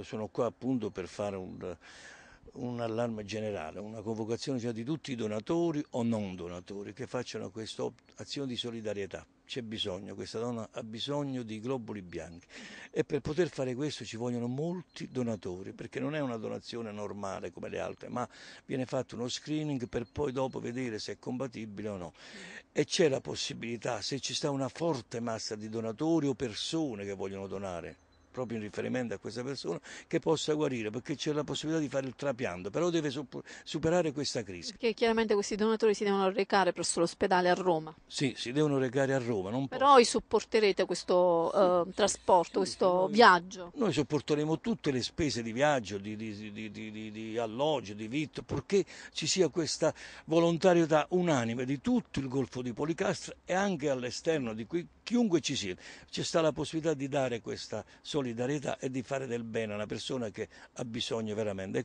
Sono qua appunto per fare un, un, allarme generale, una convocazione cioè di tutti i donatori o non donatori che facciano questa azione di solidarietà. C'è bisogno, questa donna ha bisogno di globuli bianchi e per poter fare questo ci vogliono molti donatori perché non è una donazione normale come le altre, ma viene fatto uno screening per poi dopo vedere se è compatibile o no. E c'è la possibilità, se ci sta una forte massa di donatori o persone che vogliono donare, proprio in riferimento a questa persona, che possa guarire, perché c'è la possibilità di fare il trapianto, però deve superare questa crisi. Perché chiaramente questi donatori si devono recare presso l'ospedale a Roma. Sì, si devono recare a Roma. però voi supporterete questo eh, sì, eh, trasporto, sì, questo noi, viaggio? Noi supporteremo tutte le spese di viaggio, di, di, di, di alloggio, di vitto, purché ci sia questa volontarietà unanime di tutto il Golfo di Policastra e anche all'esterno di qui chiunque ci sia, ci sta la possibilità di dare questa solidarietà e di fare del bene a una persona che ha bisogno veramente.